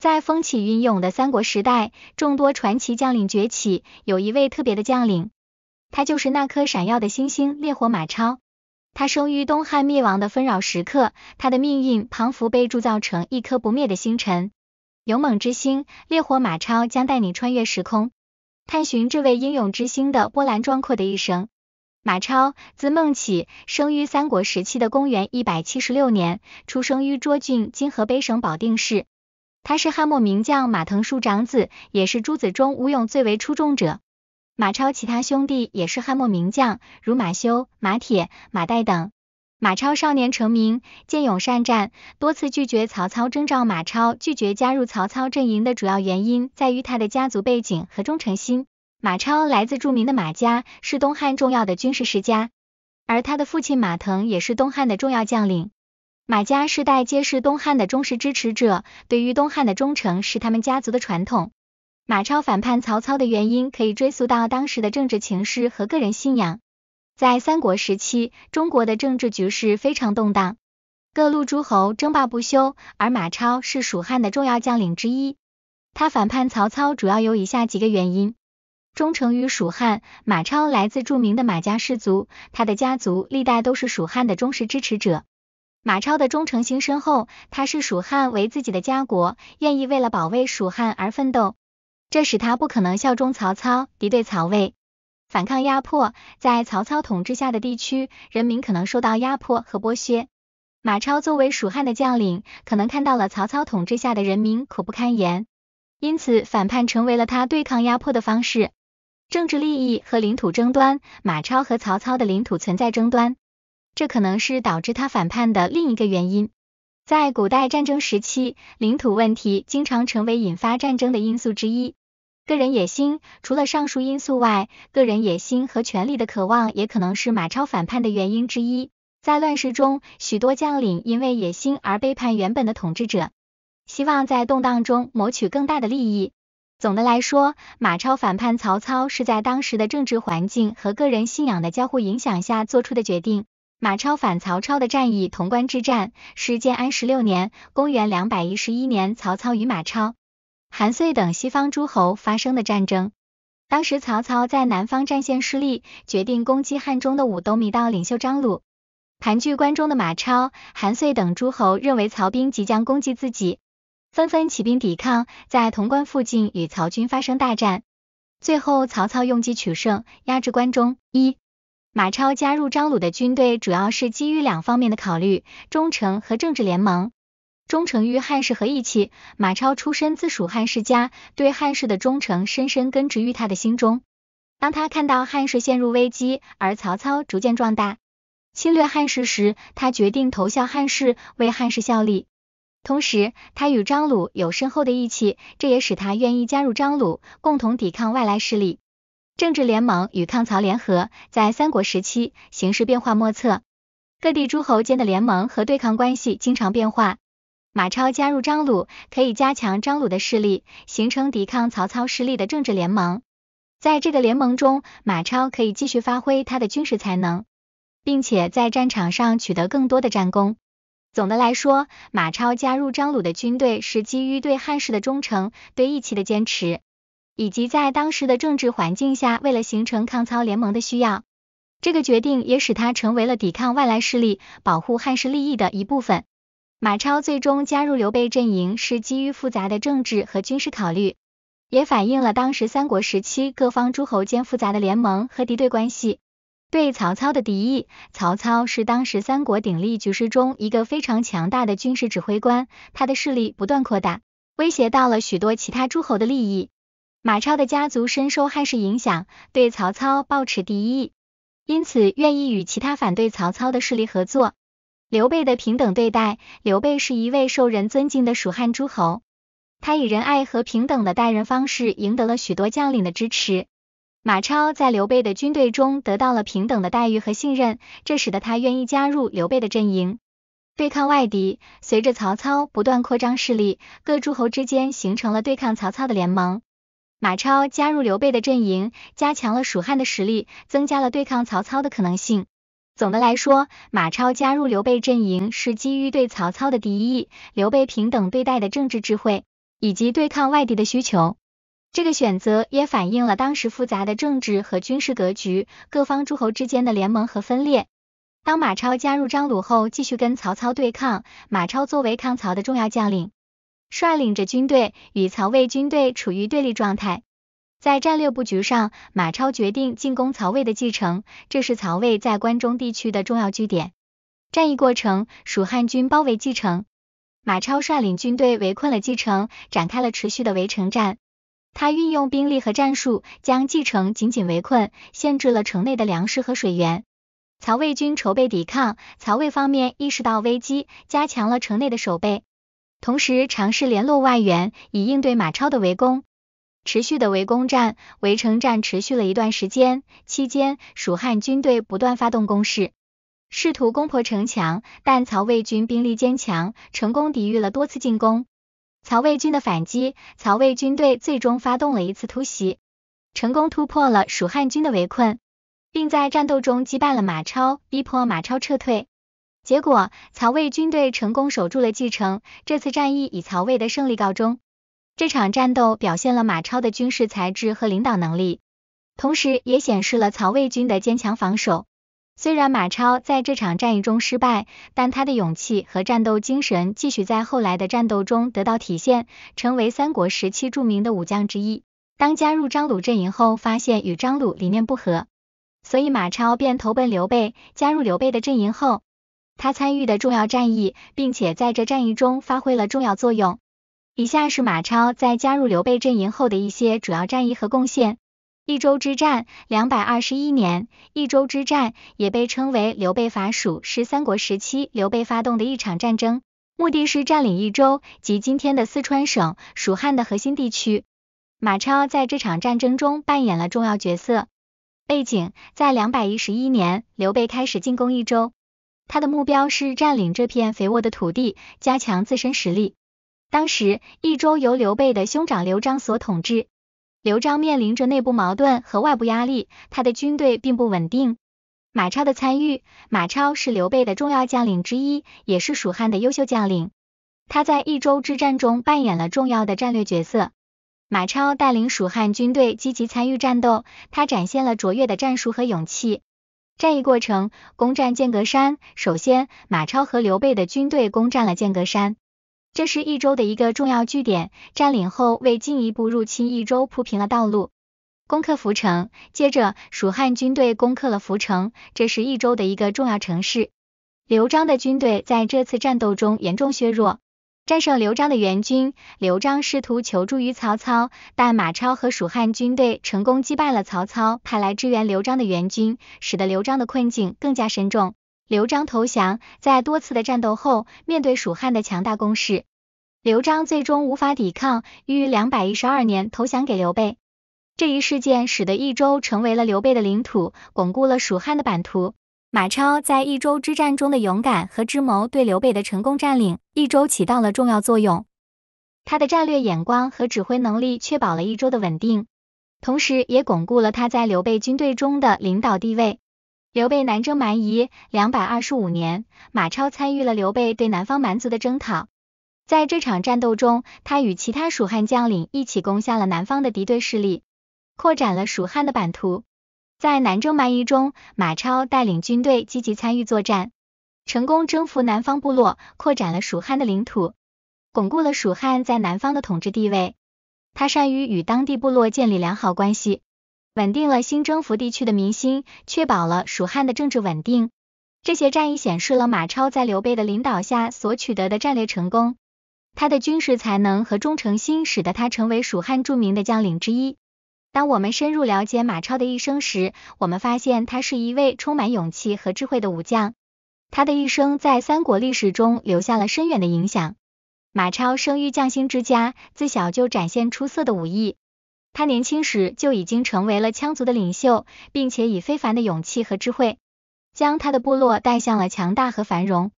在风起云涌的三国时代，众多传奇将领崛起。有一位特别的将领，他就是那颗闪耀的星星——烈火马超。他生于东汉灭亡的纷扰时刻，他的命运彷佛被铸造成一颗不灭的星辰。勇猛之星，烈火马超将带你穿越时空，探寻这位英勇之星的波澜壮阔的一生。马超，字孟起，生于三国时期的公元一百七十六年，出生于涿郡（今河北省保定市）。他是汉末名将马腾叔长子，也是诸子中武勇最为出众者。马超其他兄弟也是汉末名将，如马修、马铁、马岱等。马超少年成名，见勇善战，多次拒绝曹操征召。马超拒绝加入曹操阵营的主要原因在于他的家族背景和忠诚心。马超来自著名的马家，是东汉重要的军事世家，而他的父亲马腾也是东汉的重要将领。马家世代皆是东汉的忠实支持者，对于东汉的忠诚是他们家族的传统。马超反叛曹操的原因可以追溯到当时的政治情势和个人信仰。在三国时期，中国的政治局势非常动荡，各路诸侯争霸不休，而马超是蜀汉的重要将领之一。他反叛曹操主要有以下几个原因：忠诚于蜀汉。马超来自著名的马家氏族，他的家族历代都是蜀汉的忠实支持者。马超的忠诚心深厚，他视蜀汉为自己的家国，愿意为了保卫蜀汉而奋斗，这使他不可能效忠曹操，敌对曹魏，反抗压迫。在曹操统治下的地区，人民可能受到压迫和剥削。马超作为蜀汉的将领，可能看到了曹操统治下的人民苦不堪言，因此反叛成为了他对抗压迫的方式。政治利益和领土争端，马超和曹操的领土存在争端。这可能是导致他反叛的另一个原因。在古代战争时期，领土问题经常成为引发战争的因素之一。个人野心，除了上述因素外，个人野心和权力的渴望也可能是马超反叛的原因之一。在乱世中，许多将领因为野心而背叛原本的统治者，希望在动荡中谋取更大的利益。总的来说，马超反叛曹操是在当时的政治环境和个人信仰的交互影响下做出的决定。马超反曹操的战役——潼关之战，是建安十六年（公元两百一十一年）曹操与马超、韩遂等西方诸侯发生的战争。当时曹操在南方战线失利，决定攻击汉中的五斗米道领袖张鲁。盘踞关中的马超、韩遂等诸侯认为曹兵即将攻击自己，纷纷起兵抵抗，在潼关附近与曹军发生大战。最后，曹操用计取胜，压制关中一。马超加入张鲁的军队，主要是基于两方面的考虑：忠诚和政治联盟。忠诚于汉室和义气。马超出身自蜀汉世家，对汉室的忠诚深深根植于他的心中。当他看到汉室陷入危机，而曹操逐渐壮大，侵略汉室时，他决定投效汉室，为汉室效力。同时，他与张鲁有深厚的义气，这也使他愿意加入张鲁，共同抵抗外来势力。政治联盟与抗曹联合，在三国时期形势变化莫测，各地诸侯间的联盟和对抗关系经常变化。马超加入张鲁，可以加强张鲁的势力，形成抵抗曹操势力的政治联盟。在这个联盟中，马超可以继续发挥他的军事才能，并且在战场上取得更多的战功。总的来说，马超加入张鲁的军队是基于对汉室的忠诚，对义气的坚持。以及在当时的政治环境下，为了形成抗曹联盟的需要，这个决定也使他成为了抵抗外来势力、保护汉室利益的一部分。马超最终加入刘备阵营，是基于复杂的政治和军事考虑，也反映了当时三国时期各方诸侯间复杂的联盟和敌对关系。对曹操的敌意，曹操是当时三国鼎立局势中一个非常强大的军事指挥官，他的势力不断扩大，威胁到了许多其他诸侯的利益。马超的家族深受汉室影响，对曹操抱持敌意，因此愿意与其他反对曹操的势力合作。刘备的平等对待，刘备是一位受人尊敬的蜀汉诸侯，他以仁爱和平等的待人方式赢得了许多将领的支持。马超在刘备的军队中得到了平等的待遇和信任，这使得他愿意加入刘备的阵营，对抗外敌。随着曹操不断扩张势力，各诸侯之间形成了对抗曹操的联盟。马超加入刘备的阵营，加强了蜀汉的实力，增加了对抗曹操的可能性。总的来说，马超加入刘备阵营是基于对曹操的敌意、刘备平等对待的政治智慧以及对抗外敌的需求。这个选择也反映了当时复杂的政治和军事格局，各方诸侯之间的联盟和分裂。当马超加入张鲁后，继续跟曹操对抗。马超作为抗曹的重要将领。率领着军队与曹魏军队处于对立状态。在战略布局上，马超决定进攻曹魏的继承，这是曹魏在关中地区的重要据点。战役过程，蜀汉军包围继承，马超率领军队围困了继承，展开了持续的围城战。他运用兵力和战术，将继承紧紧围困，限制了城内的粮食和水源。曹魏军筹备抵抗，曹魏方面意识到危机，加强了城内的守备。同时尝试联络外援，以应对马超的围攻。持续的围攻战、围城战持续了一段时间，期间蜀汉军队不断发动攻势，试图攻破城墙，但曹魏军兵力坚强，成功抵御了多次进攻。曹魏军的反击，曹魏军队最终发动了一次突袭，成功突破了蜀汉军的围困，并在战斗中击败了马超，逼迫马超撤退。结果，曹魏军队成功守住了继城，这次战役以曹魏的胜利告终。这场战斗表现了马超的军事才智和领导能力，同时也显示了曹魏军的坚强防守。虽然马超在这场战役中失败，但他的勇气和战斗精神继续在后来的战斗中得到体现，成为三国时期著名的武将之一。当加入张鲁阵营后，发现与张鲁理念不合，所以马超便投奔刘备。加入刘备的阵营后。他参与的重要战役，并且在这战役中发挥了重要作用。以下是马超在加入刘备阵营后的一些主要战役和贡献：益州之战，两百二十一年。益州之战也被称为刘备伐蜀，是三国时期刘备发动的一场战争，目的是占领益州及今天的四川省，蜀汉的核心地区。马超在这场战争中扮演了重要角色。背景在两百一十一年，刘备开始进攻益州。他的目标是占领这片肥沃的土地，加强自身实力。当时，益州由刘备的兄长刘璋所统治。刘璋面临着内部矛盾和外部压力，他的军队并不稳定。马超的参与，马超是刘备的重要将领之一，也是蜀汉的优秀将领。他在益州之战中扮演了重要的战略角色。马超带领蜀汉军队积极参与战斗，他展现了卓越的战术和勇气。战役过程：攻占剑阁山。首先，马超和刘备的军队攻占了剑阁山，这是益州的一个重要据点，占领后为进一步入侵益州铺平了道路。攻克涪城。接着，蜀汉军队攻克了涪城，这是益州的一个重要城市。刘璋的军队在这次战斗中严重削弱。战胜刘璋的援军，刘璋试图求助于曹操，但马超和蜀汉军队成功击败了曹操派来支援刘璋的援军，使得刘璋的困境更加深重。刘璋投降，在多次的战斗后，面对蜀汉的强大攻势，刘璋最终无法抵抗，于两百一十二年投降给刘备。这一事件使得益州成为了刘备的领土，巩固了蜀汉的版图。马超在益州之战中的勇敢和智谋，对刘备的成功占领益州起到了重要作用。他的战略眼光和指挥能力确保了益州的稳定，同时也巩固了他在刘备军队中的领导地位。刘备南征蛮夷，两百二十五年，马超参与了刘备对南方蛮族的征讨。在这场战斗中，他与其他蜀汉将领一起攻下了南方的敌对势力，扩展了蜀汉的版图。在南征蛮夷中，马超带领军队积极参与作战，成功征服南方部落，扩展了蜀汉的领土，巩固了蜀汉在南方的统治地位。他善于与当地部落建立良好关系，稳定了新征服地区的民心，确保了蜀汉的政治稳定。这些战役显示了马超在刘备的领导下所取得的战略成功。他的军事才能和忠诚心，使得他成为蜀汉著名的将领之一。当我们深入了解马超的一生时，我们发现他是一位充满勇气和智慧的武将。他的一生在三国历史中留下了深远的影响。马超生于将星之家，自小就展现出色的武艺。他年轻时就已经成为了羌族的领袖，并且以非凡的勇气和智慧，将他的部落带向了强大和繁荣。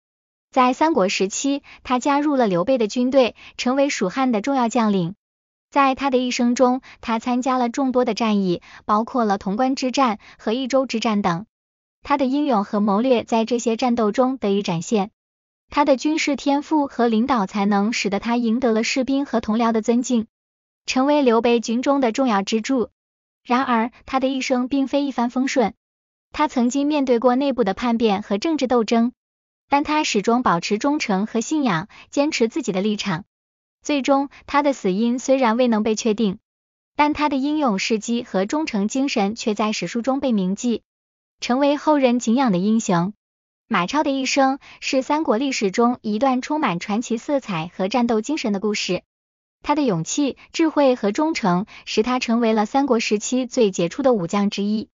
在三国时期，他加入了刘备的军队，成为蜀汉的重要将领。在他的一生中，他参加了众多的战役，包括了潼关之战和益州之战等。他的英勇和谋略在这些战斗中得以展现。他的军事天赋和领导才能使得他赢得了士兵和同僚的尊敬，成为刘备军中的重要支柱。然而，他的一生并非一帆风顺。他曾经面对过内部的叛变和政治斗争，但他始终保持忠诚和信仰，坚持自己的立场。最终，他的死因虽然未能被确定，但他的英勇事迹和忠诚精神却在史书中被铭记，成为后人敬仰的英雄。马超的一生是三国历史中一段充满传奇色彩和战斗精神的故事。他的勇气、智慧和忠诚使他成为了三国时期最杰出的武将之一。